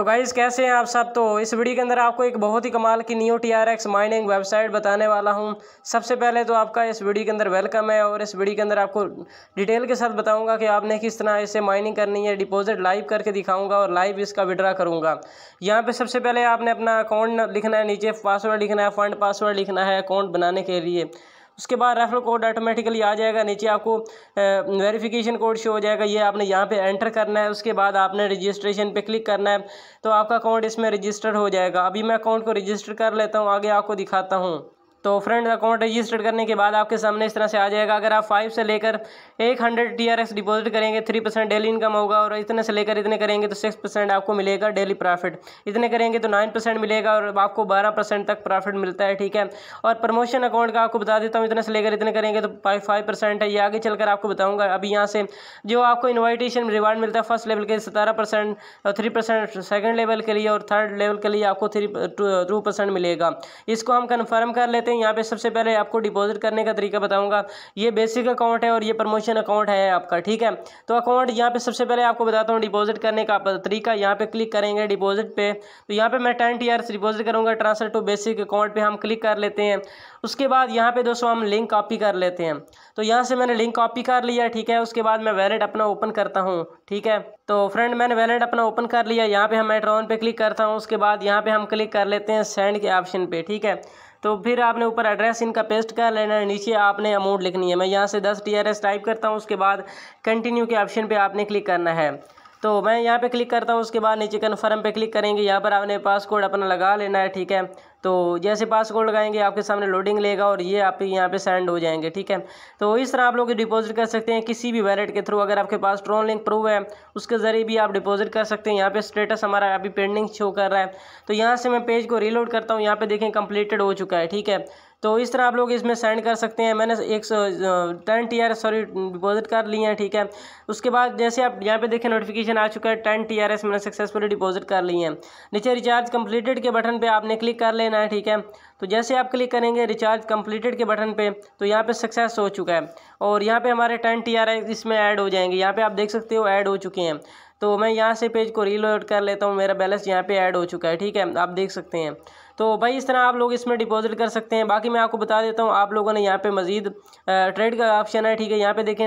तो गाइज़ कैसे हैं आप सब तो इस वीडियो के अंदर आपको एक बहुत ही कमाल की new T R X mining website बताने वाला हूं सबसे पहले तो आपका इस वीडियो के अंदर वेलकम है और इस वीडियो के अंदर आपको डिटेल के साथ बताऊंगा कि आपने किस तरह इसे माइनिंग करनी है डिपॉजिट लाइव करके दिखाऊंगा और लाइव इसका विड्रा करूँगा यहाँ पर सबसे पहले आपने अपना अकाउंट लिखना है नीचे पासवर्ड लिखना है फ़ंड पासवर्ड लिखना है अकाउंट बनाने के लिए उसके बाद रेफरल कोड ऑटोमेटिकली आ जाएगा नीचे आपको वेरिफिकेशन कोड शो हो जाएगा ये आपने यहाँ पे एंटर करना है उसके बाद आपने रजिस्ट्रेशन पे क्लिक करना है तो आपका अकाउंट इसमें रजिस्टर हो जाएगा अभी मैं अकाउंट को रजिस्टर कर लेता हूँ आगे आपको दिखाता हूँ तो फ्रेंड अकाउंट रजिस्टर्ड करने के बाद आपके सामने इस तरह से आ जाएगा अगर आप फाइव से लेकर एक hundred T R X deposit करेंगे थ्री परसेंट डेली इनकम होगा और इतने से लेकर इतने करेंगे तो सिक्स परसेंट आपको मिलेगा डेली प्रॉफिट इतने करेंगे तो नाइन परसेंट मिलेगा और आपको बारह परसेंट तक प्रॉफिट मिलता है ठीक है और प्रमोशन अकाउंट का आपको बता देता हूँ इतने से लेकर इतने करेंगे तो फाइव परसेंट है ये आगे चलकर आपको बताऊँगा अभी यहाँ से जो आपको इन्वाइटेशन रिवार्ड मिलता है फर्स्ट लेवल के सतारह परसेंट और थ्री परसेंट सेकेंड लेवल के लिए और थर्ड लेवल के लिए आपको थ्री टू परसेंट मिलेगा इसको हम कन्फर्म कर लेते हैं यहाँ पे सबसे पहले आपको डिपॉजिट करने का तरीका बताऊंगा ये बेसिक अकाउंट है और ये प्रमोशन अकाउंट है आपका ठीक है तो अकाउंट यहाँ पे सबसे पहले आपको बताता हूँ डिपॉजिट करने का तरीका यहाँ पे क्लिक करेंगे डिपॉजिट पे तो यहाँ पे मैं टेन टी डिपॉजिट करूँगा ट्रांसफर टू बेसिक अकाउंट पर हम क्लिक कर लेते हैं उसके बाद यहाँ पे दोस्तों हम लिंक कॉपी कर लेते हैं तो यहाँ से मैंने लिंक कॉपी कर लिया ठीक है उसके बाद मैं वैलेट अपना ओपन करता हूँ ठीक है तो फ्रेंड मैंने वैलेट अपना ओपन कर लिया यहाँ पे हम एट्रॉन पे क्लिक करता हूँ उसके बाद यहाँ पे हम क्लिक कर लेते हैं सेंड के ऑप्शन पे ठीक है तो फिर आपने ऊपर एड्रेस इनका पेस्ट कर लेना है नीचे आपने अमाउंट लिखनी है मैं यहाँ से दस टी टाइप करता हूँ उसके बाद कंटिन्यू के ऑप्शन पर आपने क्लिक करना है तो मैं यहाँ पे क्लिक करता हूँ उसके बाद नीचे कन्फर्म पे क्लिक करेंगे यहाँ पर आपने पासकोड अपना लगा लेना है ठीक है तो जैसे पास कोड लगाएंगे आपके सामने लोडिंग लेगा और ये आप यहाँ पे सेंड हो जाएंगे ठीक है तो इस तरह आप लोग डिपॉजिट कर सकते हैं किसी भी वैलेट के थ्रू अगर आपके पास ट्रोन लिंक प्रूव है उसके ज़रिए भी आप डिपॉजिट कर सकते हैं यहाँ पे स्टेटस हमारा अभी पेंडिंग शो कर रहा है तो यहाँ से मैं पेज को रीलोड करता हूँ यहाँ पे देखें कंप्लीटेड हो चुका है ठीक है तो इस तरह आप लोग इसमें सेंड कर सकते हैं मैंने एक सौ ten T R S sorry deposit कर लिए हैं ठीक है उसके बाद जैसे आप यहाँ पे देखें नोटिफिकेशन आ चुका है टेन टी आर एस मैंने सक्सेसफुली डिपॉजिट कर लिए हैं नीचे रिचार्ज कंप्लीटेड के बटन पर आपने क्लिक कर लेना है ठीक है तो जैसे आप क्लिक करेंगे रिचार्ज कंप्लीटेड के बटन पे तो यहाँ पे सक्सेस हो चुका है और यहाँ पे हमारे टेन टी आर एस इसमें ऐड हो जाएंगे यहाँ पे आप देख सकते हो ऐड हो चुके हैं तो मैं यहाँ से पेज को रीलोड कर लेता हूँ मेरा बैलेंस यहाँ पे ऐड हो चुका है ठीक है आप देख सकते हैं तो भाई इस तरह आप लोग इसमें डिपॉजिट कर सकते हैं बाकी मैं आपको बता देता हूँ आप लोगों ने यहाँ पे मज़ीद ट्रेड का ऑप्शन है ठीक है यहाँ पे देखें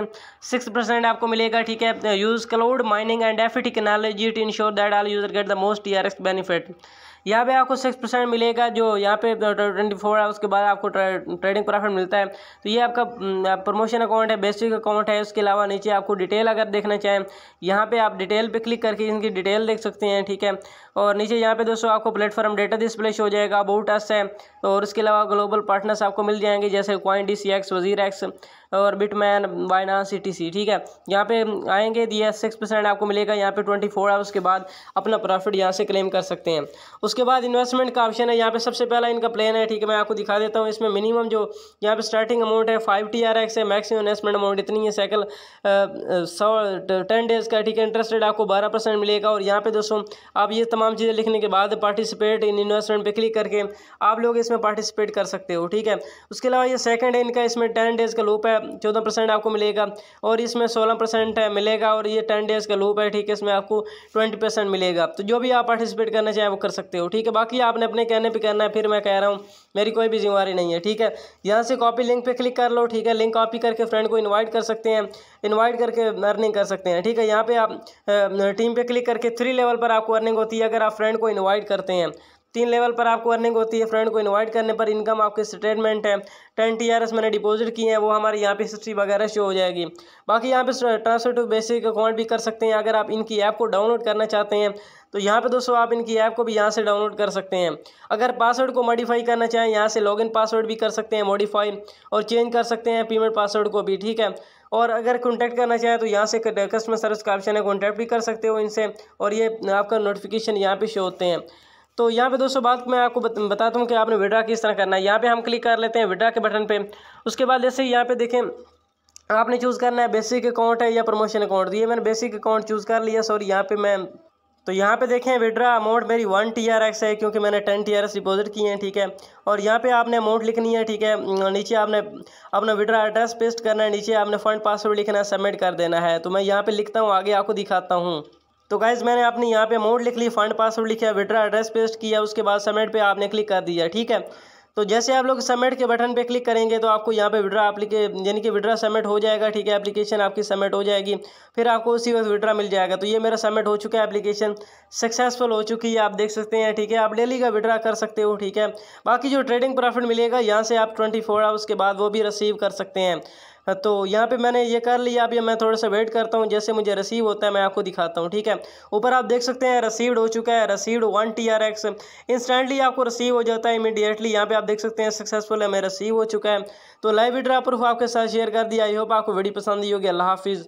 सिक्स परसेंट आपको मिलेगा ठीक है use cloud mining and F technology to ensure that all user get the most T benefit यहाँ पे आपको सिक्स परसेंट मिलेगा जो यहाँ पे ट्वेंटी फोर आवर्स के बाद आपको ट्रेडिंग प्रॉफिट मिलता है तो ये आपका प्रमोशन अकाउंट है बेसिक अकाउंट है उसके अलावा नीचे आपको डिटेल अगर देखना चाहें यहाँ पे आप डिटेल पे क्लिक करके इनकी डिटेल देख सकते हैं ठीक है और नीचे यहाँ पे दोस्तों आपको प्लेटफॉर्म डेटा डिस्प्ले शो हो जाएगा बहुत टस्ट है और इसके अलावा ग्लोबल पार्टनर्स आपको मिल जाएंगे जैसे coin D C X Wazir X और बिटमैन बाइनास सी टी सी ठीक है यहाँ पे आएंगे दिए सिक्स परसेंट आपको मिलेगा यहाँ पे ट्वेंटी फोर आवर्स के बाद अपना प्रॉफिट यहाँ से क्लेम कर सकते हैं उसके बाद इन्वेस्टमेंट का ऑप्शन है यहाँ पे सबसे पहला इनका प्लान है ठीक है मैं आपको दिखा देता हूँ इसमें मिनिमम जो यहाँ पे स्टार्टिंग अमाउंट है फाइव टी आर एक्स है मैक्सिमम इन्वेस्टमेंट अमाउंट इतनी है साइकिल सौ टेन डेज़ का ठीक है इंटरेस्ट रेट आपको बारह परसेंट मिलेगा और यहाँ पे दोस्तों आप ये तमाम तमाम चीज़ें लिखने के बाद पार्टिसिपेट इन इन्वेस्टमेंट पे क्लिक करके आप लोग इसमें पार्टिसिपेट कर सकते हो ठीक है उसके अलावा ये सेकंड है इनका इसमें टेन डेज़ का लूप है चौदह परसेंट आपको मिलेगा और इसमें सोलह परसेंट मिलेगा और ये टेन डेज़ का लूप है ठीक है इसमें आपको ट्वेंटी परसेंट मिलेगा तो जो भी आप पार्टिसिपेट करना चाहें वो कर सकते हो ठीक है बाकी आपने अपने कहने पर करना है फिर मैं कह रहा हूँ मेरी कोई भी जिम्मेवारी नहीं है ठीक है यहाँ से कॉपी लिंक पर क्लिक कर लो ठीक है लिंक कॉपी करके फ्रेंड को इन्वाइट कर सकते हैं इन्वाइट करके अर्निंग कर सकते हैं ठीक है यहाँ पे आप टीम पर क्लिक करके थ्री लेवल पर आपको अर्निंग होती है अगर आप फ्रेंड को इन्वाइट करते हैं तीन लेवल पर आपको अर्निंग होती है फ्रेंड को इनवाइट करने पर इनकम आपके स्टेटमेंट है टेन टी आर एस मैंने डिपॉजिट किए हैं वो हमारे यहाँ पे हिस्ट्री वगैरह शो हो जाएगी बाकी यहाँ पे ट्रांसफर टू बेसिक अकाउंट भी कर सकते हैं अगर आप इनकी ऐप को डाउनलोड करना चाहते हैं तो यहाँ पे दोस्तों आप इनकी ऐप को भी यहाँ से डाउनलोड कर सकते हैं अगर पासवर्ड को मॉडिफाई करना चाहें यहाँ से इन पासवर्ड भी कर सकते हैं मॉडिफाई और चेंज कर सकते हैं पेमेंट पासवर्ड को भी ठीक है और अगर कॉन्टैक्ट करना चाहें तो यहाँ से कस्टमर सर्विस का ऑप्शन है कॉन्टैक्ट भी कर सकते हो इनसे और ये आपका नोटिफिकेशन यहाँ पर शो होते हैं तो यहाँ पे दोस्तों बात मैं आपको बताता हूँ कि आपने विड्रा किस तरह करना है यहाँ पे हम क्लिक कर लेते हैं विड्रा के बटन पे उसके बाद जैसे यहाँ पे देखें आपने चूज़ करना है बेसिक अकाउंट है या प्रमोशन तो अकाउंट ये मैंने बेसिक अकाउंट चूज़ कर लिया सॉरी यहाँ पे मैं तो यहाँ पे देखें विड्रा अमाउंट मेरी वन टी आर एक्स है क्योंकि मैंने ten T R S deposit किए हैं ठीक है और यहाँ पे आपने अमाउंट लिखनी है ठीक है नीचे आपने अपना विड्रा एड्रेस पेस्ट करना है नीचे आपने फ़ंड पासवर्ड लिखना है सबमिट कर देना है तो मैं यहाँ पे लिखता हूँ आगे आपको दिखाता हूँ तो गाइज़ मैंने अपनी यहाँ पे अमाउंट लिख ली फ़ंड पासवर्ड लिखा विड्रा एड्रेस पेस्ट किया उसके बाद सबमिट पर आपने क्लिक कर दिया ठीक है तो जैसे आप लोग सबमिट के बटन पे क्लिक करेंगे तो आपको यहाँ पे विड्रा एप्लीके यानी कि विड्रा सबमिट हो जाएगा ठीक है एप्लीकेशन आपकी सबमिट हो जाएगी फिर आपको उसी वक्त विड्रा मिल जाएगा तो ये मेरा सबमिट हो चुका है एप्लीकेशन सक्सेसफुल हो चुकी है आप देख सकते हैं ठीक है आप डेली का विड्रा कर सकते हो ठीक है बाकी जो ट्रेडिंग प्रॉफिट मिलेगा यहाँ से आप ट्वेंटी फोर आवर्स के बाद वो भी रिसीव कर सकते हैं हाँ, तो यहाँ पे मैंने ये कर लिया अभी मैं थोड़ा सा वेट करता हूँ जैसे मुझे रिसीव होता है मैं आपको दिखाता हूँ ठीक है ऊपर आप देख सकते हैं रिसीव्ड हो चुका है received one T R X instantly आपको रिसीव हो जाता है इमीडिएटली यहाँ पे आप देख सकते हैं सक्सेसफुल है मैं रिसीव हो चुका है तो लाइव विड्रा प्रूफ आपके साथ शेयर कर दिया आई होप आपको वीडियो पसंद ही होगी अल्लाह हाफिज़